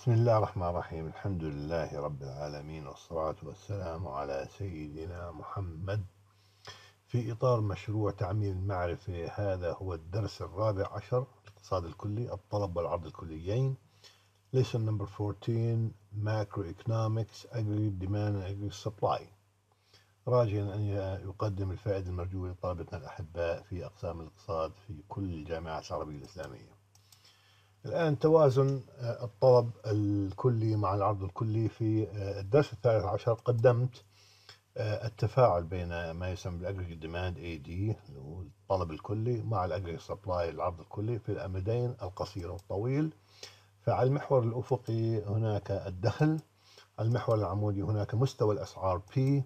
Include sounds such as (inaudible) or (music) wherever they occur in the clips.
بسم الله الرحمن الرحيم الحمد لله رب العالمين والصلاة والسلام على سيدنا محمد في إطار مشروع تعميم المعرفة هذا هو الدرس الرابع عشر الاقتصاد الكلي الطلب والعرض الكليين lesson number 14 macroeconomics aggregate demand and aggregate supply راجيا أن يقدم الفائدة المرجوة لطلبتنا الأحباء في أقسام الاقتصاد في كل الجامعات العربية الإسلامية الآن توازن آه، الطلب الكلي مع العرض الكلي في آه، الدرس الثالث عشر قدمت آه، التفاعل بين ما يسمى بالاجريجيت ديماند اي دي الطلب الكلي مع الاجريجيت سبلاي العرض الكلي في الامدين القصير والطويل فعلى المحور الافقي هناك الدخل المحور العمودي هناك مستوى الاسعار بي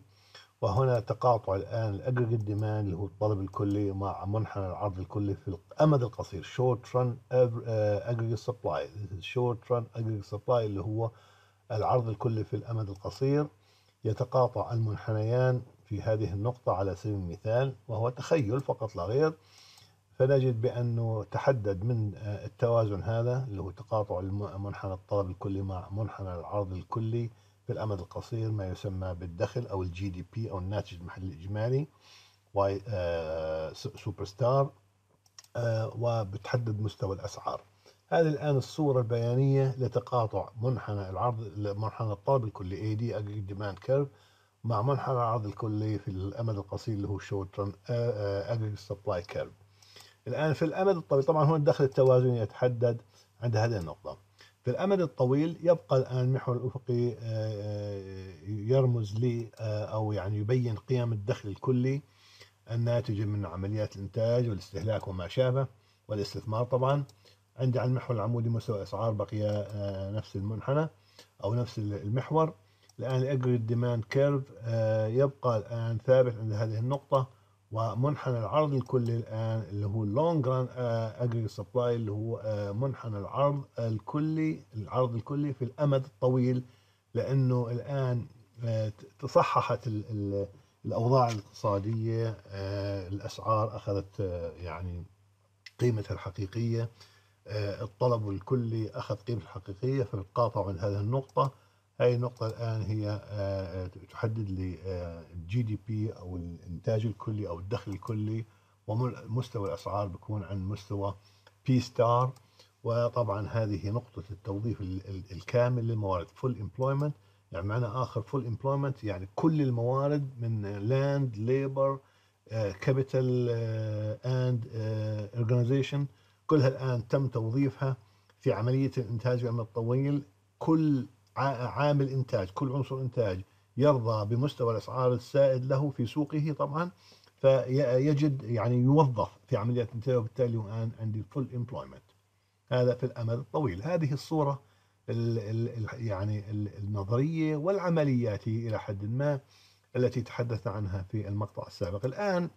وهنا تقاطع الآن الأجريجيت ديماند اللي هو الطلب الكلي مع منحنى العرض الكلي في الأمد القصير شورت ران أجريجيت سبلاي شورت ران أجريجيت سبلاي اللي هو العرض الكلي في الأمد القصير يتقاطع المنحنيان في هذه النقطة على سبيل المثال وهو تخيل فقط لا غير فنجد بأنه تحدد من آه، التوازن هذا اللي هو تقاطع منحنى الطلب الكلي مع منحنى العرض الكلي في الأمد القصير ما يسمى بالدخل أو الجي دي بي أو الناتج المحلي الإجمالي واي آه، سوبر ستار آه، وبتحدد مستوى الأسعار هذه الآن الصورة البيانية لتقاطع منحنى العرض منحنى الطلب الكلي اي دي ديماند كيرف مع منحنى العرض الكلي في الأمد القصير اللي هو شورت رن أجريجيت سبلاي كيرف الآن في الأمد الطويل طبعا هون الدخل التوازني يتحدد عند هذه النقطة في الأمد الطويل يبقى الآن المحور الأفقي آه، آه، يرمز لي آه، أو يعني يبين قيم الدخل الكلي الناتج من عمليات الإنتاج والاستهلاك وما شابه والاستثمار طبعا عندي على المحور العمودي مستوى أسعار بقي نفس المنحنى أو نفس المحور الآن الاجريد ديماند كيرف يبقى الآن ثابت عند هذه النقطة ومنحنى العرض الكلي الآن اللي هو اللونج ران أجري سبلاي اللي هو آه، منحنى العرض الكلي العرض الكلي في الأمد الطويل لأنه الآن آه، تصححت الأوضاع الاقتصادية آه، الأسعار أخذت يعني قيمتها الحقيقية الطلب الكلي أخذ قيمته الحقيقية فبتقاطعوا عند هذه النقطة هاي النقطة الآن هي آه، تحدد لي الجي دي بي أو الإنتاج الكلي أو الدخل الكلي ومستوى الأسعار بيكون عن مستوى بي ستار وطبعا هذه نقطة التوظيف الكامل للموارد فول امبلويمنت يعني معنى آخر فول امبلويمنت يعني كل الموارد من لاند ليبر كابيتال اند اورجنايزيشن كلها الآن تم توظيفها في عملية الإنتاج العمل الطويل كل عامل إنتاج كل عنصر إنتاج يرضى بمستوى الأسعار السائد له في سوقه طبعا فيجد يعني يوظف في عمليات الانتاج وبالتالي الآن عندي فول امبلويمنت هذا في الأمد الطويل هذه الصورة ال ال يعني النظرية والعملياتية إلى حد ما التي تحدثنا عنها في المقطع السابق الآن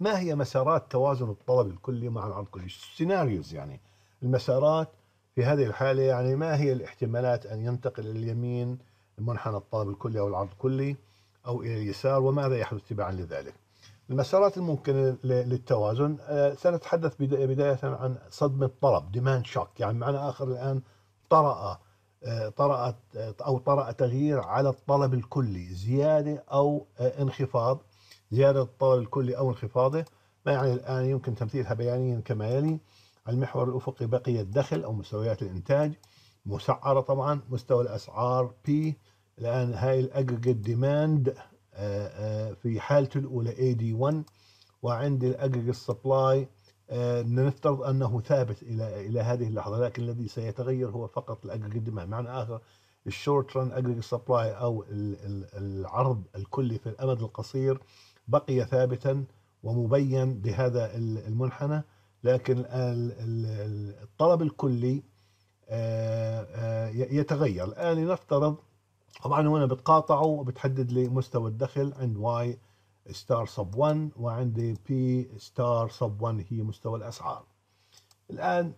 ما هي مسارات توازن الطلب الكلي مع العرض الكلي السيناريوز يعني المسارات في هذه الحالة يعني ما هي الاحتمالات أن ينتقل إلى اليمين منحنى الطلب الكلي أو العرض الكلي أو إلى اليسار وماذا يحدث تبعا لذلك المسارات الممكنة للتوازن آه، سنتحدث بداية عن صدمة طلب demand شوك يعني معنى آخر الآن طرأ آه، طرأت أو طرأ تغيير على الطلب الكلي زيادة أو آه، انخفاض زيادة الطلب الكلي أو انخفاضه ما يعني الآن يمكن تمثيلها بيانيا كما يلي المحور الأفقي بقي الدخل أو مستويات الإنتاج مسعرة طبعا مستوى الأسعار بي الآن هاي الأجريجيت ديماند آه، آه، في حالته الأولى AD1 وعندي الأجريجيت سبلاي نفترض أنه ثابت إلى إلى هذه اللحظة لكن الذي سيتغير هو فقط الأجريجيت ديماند معنى آخر الشورت ران أجريجيت سبلاي أو العرض الكلي في الأمد القصير بقي ثابتا ومبين بهذا المنحنى لكن الطلب الكلي آه، آه، يتغير الآن لنفترض طبعا هنا بتقاطعوا وبتحدد لي مستوى الدخل عند واي ستار سب 1 وعندي بي ستار سب 1 هي مستوى الأسعار الآن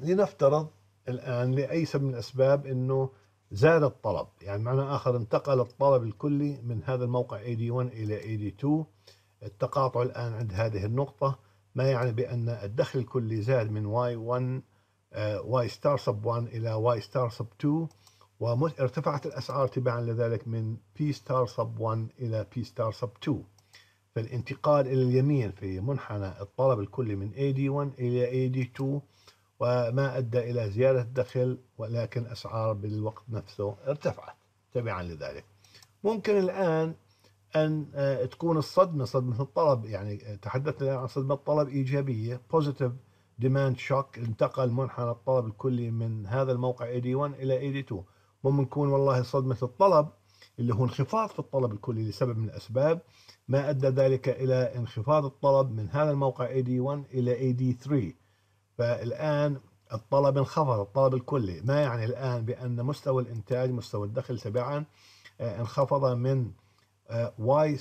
لنفترض الآن لأي سبب من الأسباب أنه زاد الطلب يعني معنى آخر انتقل الطلب الكلي من هذا الموقع اي دي 1 الي اي دي AD2 التقاطع الآن عند هذه النقطة ما يعني بأن الدخل الكلي زاد من Y1 آه، واي ستار سب 1 إلى واي ستار سب 2 وارتفعت الأسعار تبعا لذلك من بي ستار سب 1 إلى بي ستار سب 2 فالانتقال إلى اليمين في منحنى الطلب الكلي من AD1 إلى AD2 وما أدى إلى زيادة الدخل ولكن أسعار بالوقت نفسه ارتفعت تبعا لذلك ممكن الآن ان آه، تكون الصدمه صدمه الطلب يعني آه، تحدثنا عن صدمه طلب ايجابيه بوزيتيف ديماند شوك انتقل منحنى الطلب الكلي من هذا الموقع اي دي 1 الى اي دي 2 ممكن يكون والله صدمه الطلب اللي هو انخفاض في الطلب الكلي لسبب من الاسباب ما ادى ذلك الى انخفاض الطلب من هذا الموقع اي دي 1 الى اي دي 3 فالان الطلب انخفض الطلب الكلي ما يعني الان بان مستوى الانتاج مستوى الدخل تبعا آه، انخفض من آه، واي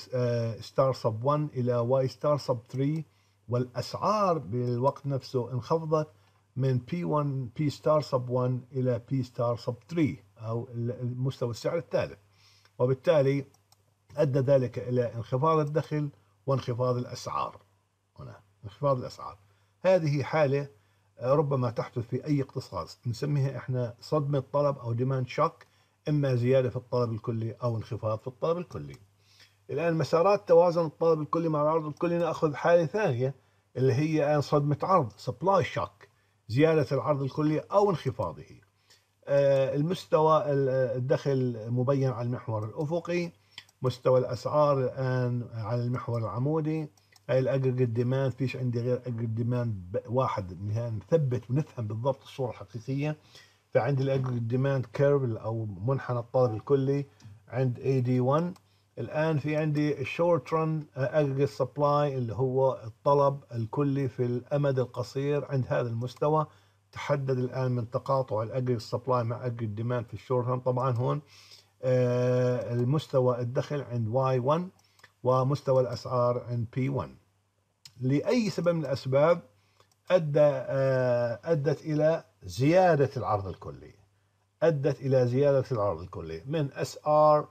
ستار سب 1 الى واي ستار سب 3 والاسعار بالوقت نفسه انخفضت من بي 1 بي ستار سب 1 الى بي ستار سب 3 او مستوى السعر الثالث وبالتالي ادى ذلك الى انخفاض الدخل وانخفاض الاسعار هنا انخفاض الاسعار هذه حاله آه، ربما تحدث في اي اقتصاد نسميها احنا صدمه طلب او ديماند شوك اما زياده في الطلب الكلي او انخفاض في الطلب الكلي الآن مسارات توازن الطلب الكلي مع العرض الكلي نأخذ حالة ثانية اللي هي الآن صدمة عرض سبلاي شوك زيادة العرض الكلي أو انخفاضه آه، المستوى الدخل مبين على المحور الأفقي مستوى الأسعار الآن على المحور العمودي هاي الاجريجيت ديماند فيش عندي غير اجريجيت ديماند واحد نثبت ونفهم بالضبط الصوره الحقيقيه فعندي الاجريجيت ديماند كيرف او منحنى الطلب الكلي عند اي دي 1 الآن في عندي الشورت رن اجريجيت سبلاي اللي هو الطلب الكلي في الأمد القصير عند هذا المستوى تحدد الآن من تقاطع الاجريجيت سبلاي مع اجريجيت ديماند في الشورت رن طبعا هون آه، المستوى الدخل عند واي 1 ومستوى الأسعار عند بي 1 لأي سبب من الأسباب أدى آه، أدت إلى زيادة العرض الكلي أدت إلى زيادة العرض الكلي من اس ار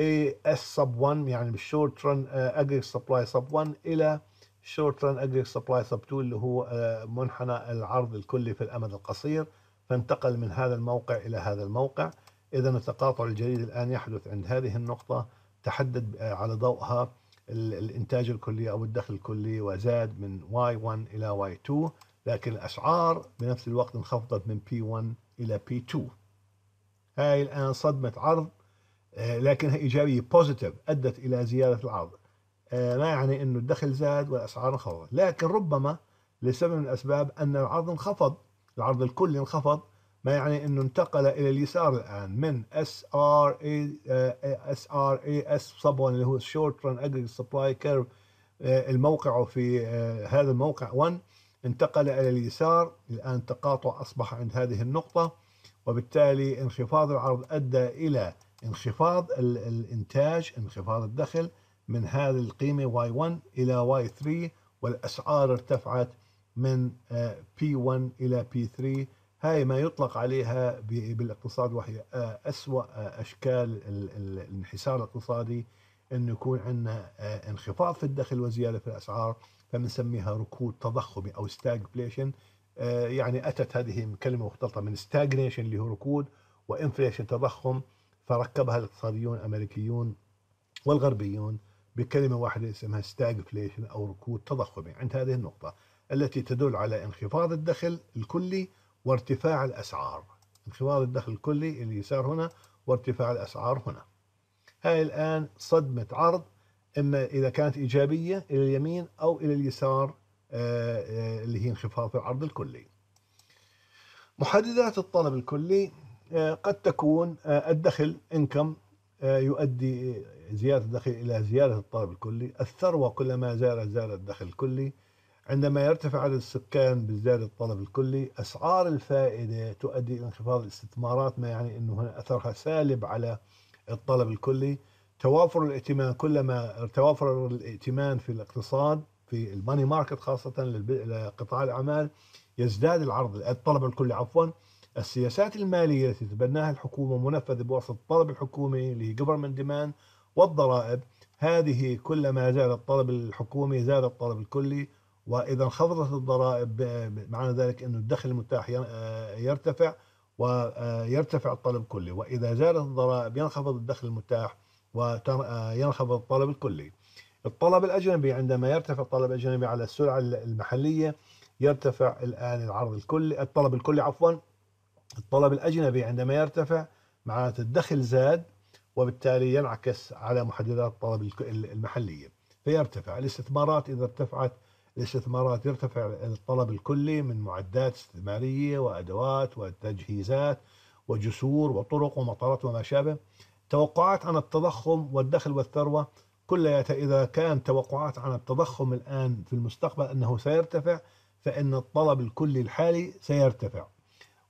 اي اس sub 1 يعني بالشورت رن اجريك سبلاي sub 1 الى شورت رن اجريك سبلاي sub 2 اللي هو uh, منحنى العرض الكلي في الامد القصير فانتقل من هذا الموقع الى هذا الموقع اذا التقاطع الجديد الان يحدث عند هذه النقطه تحدد uh, على ضوئها الانتاج الكلي او الدخل الكلي وزاد من واي 1 الي واي Y2 لكن الاسعار بنفس الوقت انخفضت من بي 1 الي بي P2 هاي الان صدمه عرض آه، لكنها إيجابية بوزيتيف أدت إلى زيادة العرض آه، ما يعني أنه الدخل زاد والأسعار انخفضت لكن ربما لسبب من الأسباب أن العرض انخفض العرض الكلي انخفض ما يعني أنه انتقل إلى اليسار الآن من اس اس ار ار اي اس SRAS 1 اللي هو الشورت ران Aggregate سبلاي آه، كيرف الموقع في هذا الموقع 1 انتقل إلى اليسار الآن تقاطع أصبح عند هذه النقطة وبالتالي انخفاض العرض أدى إلى انخفاض الانتاج انخفاض الدخل من هذه القيمة Y1 إلى Y3 والأسعار ارتفعت من P1 آه، إلى P3 هاي ما يطلق عليها بالاقتصاد وهي آه، أسوأ آه، أشكال الانحسار الاقتصادي أن يكون عندنا انخفاض في الدخل وزيادة في الأسعار فبنسميها ركود تضخمي أو ستاجفليشن يعني أتت هذه كلمة مختلطة من ستاجنيشن اللي هو ركود وانفليشن تضخم فركبها الاقتصاديون الامريكيون والغربيون بكلمه واحده اسمها ستاجفليشن او ركود تضخمي عند هذه النقطه التي تدل على انخفاض الدخل الكلي وارتفاع الاسعار انخفاض الدخل الكلي اللي صار هنا وارتفاع الاسعار هنا هاي الان صدمه عرض اما اذا كانت ايجابيه الى اليمين او الى اليسار آه، آه، اللي هي انخفاض في العرض الكلي محددات الطلب الكلي آه، قد تكون آه، الدخل انكم آه، يؤدي زيادة الدخل إلى زيادة الطلب الكلي الثروة كلما زاد زاد الدخل الكلي عندما يرتفع عدد السكان بزيادة الطلب الكلي أسعار الفائدة تؤدي إلى انخفاض الاستثمارات ما يعني أنه هنا أثرها سالب على الطلب الكلي توافر الائتمان كلما توافر الائتمان في الاقتصاد في الماني ماركت خاصة لقطاع الأعمال يزداد العرض الطلب الكلي عفواً السياسات المالية التي تتبناها الحكومة منفذة بواسطة الطلب الحكومي اللي هي government demand والضرائب هذه كلما زاد الطلب الحكومي زاد الطلب الكلي وإذا انخفضت الضرائب معنى ذلك أن الدخل المتاح يرتفع ويرتفع الطلب الكلي وإذا زادت الضرائب ينخفض الدخل المتاح وينخفض الطلب الكلي الطلب الأجنبي عندما يرتفع الطلب الأجنبي على السلع المحلية يرتفع الآن العرض الكلي الطلب الكلي عفواً الطلب الأجنبي عندما يرتفع معناته الدخل زاد وبالتالي ينعكس على محددات الطلب المحلية فيرتفع الاستثمارات إذا ارتفعت الاستثمارات يرتفع الطلب الكلي من معدات استثمارية وأدوات وتجهيزات وجسور وطرق ومطارات وما شابه توقعات عن التضخم والدخل والثروة كلها إذا كان توقعات عن التضخم الآن في المستقبل أنه سيرتفع فإن الطلب الكلي الحالي سيرتفع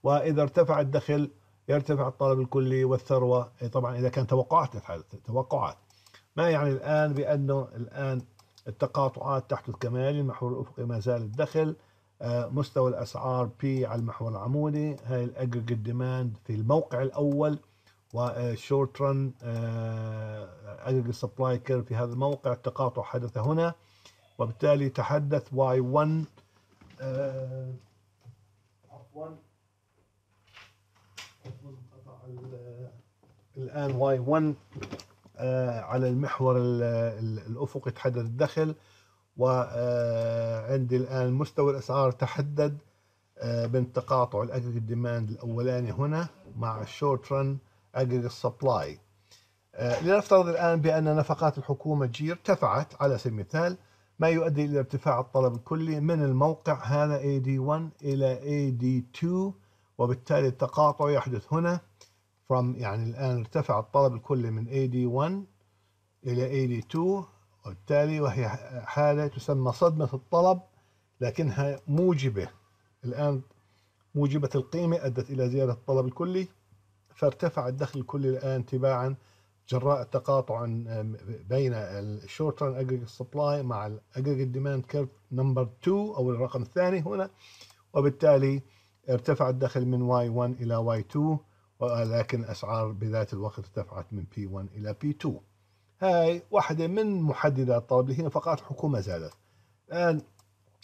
وإذا ارتفع الدخل يرتفع الطلب الكلي والثروة إيه طبعا إذا كان توقعات توقعات ما يعني الآن بأنه الآن التقاطعات تحدث كما يلي المحور الأفقي ما زال الدخل آه، مستوى الأسعار بي على المحور العمودي هاي الأجريجيت ديماند في الموقع الأول وشورت رن أجريجيت سبلاي كير في هذا الموقع التقاطع حدث هنا وبالتالي تحدث واي 1 عفوا الان واي 1 آه، على المحور الافقي تحدد الدخل وعندي آه، الان مستوى الاسعار تحدد آه، بين تقاطع الاجريج ديماند الاولاني هنا مع الشورت رن اجريج سبلاي لنفترض الان بان نفقات الحكومه جي ارتفعت على سبيل المثال ما يؤدي الى ارتفاع الطلب الكلي من الموقع هذا اي دي 1 الي اي دي AD2 وبالتالي التقاطع يحدث هنا from يعني الآن ارتفع الطلب الكلي من AD1 إلى AD2 وبالتالي وهي حالة تسمى صدمة الطلب لكنها موجبة الآن موجبة القيمة أدت إلى زيادة الطلب الكلي فارتفع الدخل الكلي الآن تباعا جراء تقاطع بين الشورت ران اجريجيت سبلاي مع الاجريجيت ديماند كيرف نمبر 2 او الرقم الثاني هنا وبالتالي ارتفع الدخل من Y1 إلى Y2 ولكن أسعار بذات الوقت ارتفعت من P1 إلى P2 هاي واحدة من محددات الطلب اللي هي نفقات الحكومة زادت الآن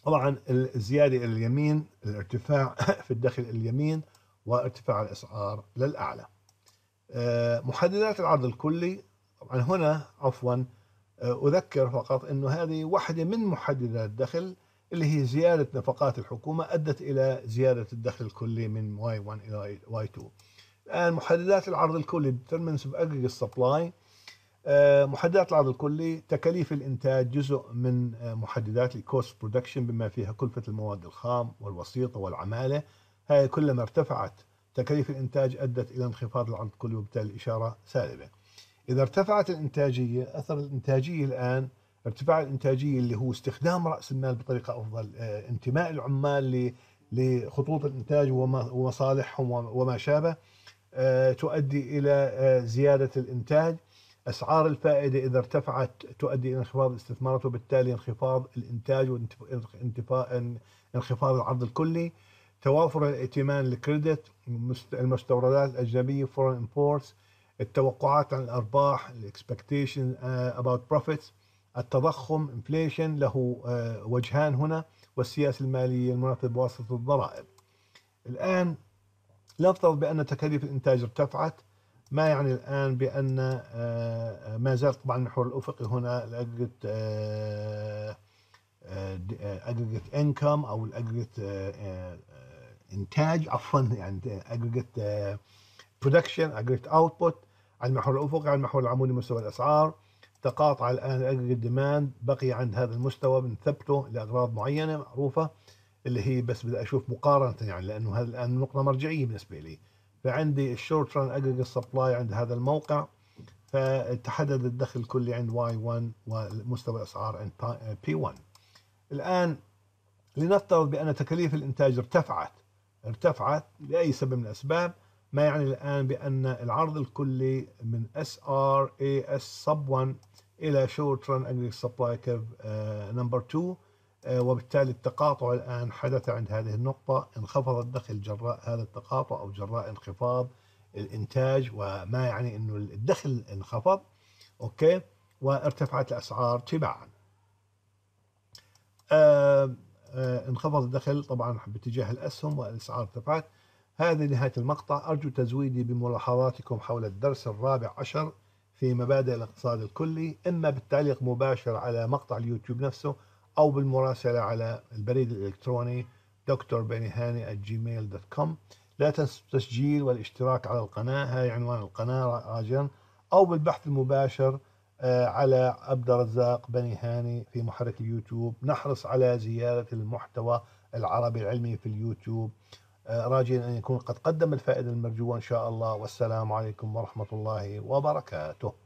طبعا الزيادة إلى اليمين الارتفاع (laughs) في الدخل اليمين وارتفاع الأسعار للأعلى آه، محددات العرض الكلي طبعا هنا عفوا آه، أذكر فقط أنه هذه واحدة من محددات الدخل اللي هي زيادة نفقات الحكومة أدت إلى زيادة الدخل الكلي من Y1 إلى Y2 آه، محددات العرض الكلي determinants of aggregate supply آه، محددات العرض الكلي تكاليف الانتاج جزء من آه، محددات الكوست برودكشن بما فيها كلفه المواد الخام والوسيطه والعماله هاي كلما ارتفعت تكاليف الانتاج ادت الى انخفاض العرض الكلي وبالتالي الاشاره سالبه اذا ارتفعت الانتاجيه اثر الانتاجيه الان ارتفاع الانتاجيه اللي هو استخدام راس المال بطريقه افضل انتماء العمال لخطوط الانتاج ومصالحهم وما شابه آه، تؤدي إلى آه، زيادة الإنتاج أسعار الفائدة إذا ارتفعت تؤدي إلى انخفاض الاستثمارات وبالتالي انخفاض الإنتاج وانخفاض العرض الكلي توافر الائتمان الكريدت المستوردات الأجنبية foreign imports التوقعات عن الأرباح الاكسبكتيشن آه، about profits التضخم inflation له وجهان هنا والسياسة المالية المناسبة بواسطة الضرائب الآن لنفترض بأن تكاليف الإنتاج ارتفعت ما يعني الآن بأن آه، آه، ما زال طبعا المحور الأفقي هنا الأجريت آه، أجريت إنكم أو الأجريت إنتاج عفوا يعني أجريت برودكشن أجريت أوتبوت على المحور الأفقي على المحور العمودي مستوى الأسعار تقاطع الآن الأجريت ديماند بقي عند هذا المستوى بنثبته لأغراض معينة معروفة اللي هي بس بدي اشوف مقارنه يعني لانه هذا الان نقطه مرجعيه بالنسبه لي فعندي الشورت ران اجريجيت سبلاي عند هذا الموقع فتحدد الدخل الكلي عند واي 1 ومستوى الاسعار عند بي 1 الان لنفترض بان تكاليف الانتاج ارتفعت ارتفعت لاي سبب من الاسباب ما يعني الان بان العرض الكلي من اس ار اي اس سب 1 الى شورت ران اجريجيت سبلاي كيرف نمبر 2 آه، وبالتالي التقاطع الآن حدث عند هذه النقطة انخفض الدخل جراء هذا التقاطع أو جراء انخفاض الإنتاج وما يعني أنه الدخل انخفض أوكي وارتفعت الأسعار تباعا آه آه انخفض الدخل طبعا باتجاه الأسهم والأسعار ارتفعت هذه نهاية المقطع أرجو تزويدي بملاحظاتكم حول الدرس الرابع عشر في مبادئ الاقتصاد الكلي إما بالتعليق مباشر على مقطع اليوتيوب نفسه أو بالمراسلة على البريد الإلكتروني دكتور بني هاني جيميل دوت كوم لا تنسوا التسجيل والاشتراك على القناة هاي عنوان القناة راجيا أو بالبحث المباشر آه، على عبد الرزاق بني هاني في محرك اليوتيوب نحرص على زيادة المحتوى العربي العلمي في اليوتيوب آه، راجيا أن يكون قد قدم الفائدة المرجوة إن شاء الله والسلام عليكم ورحمة الله وبركاته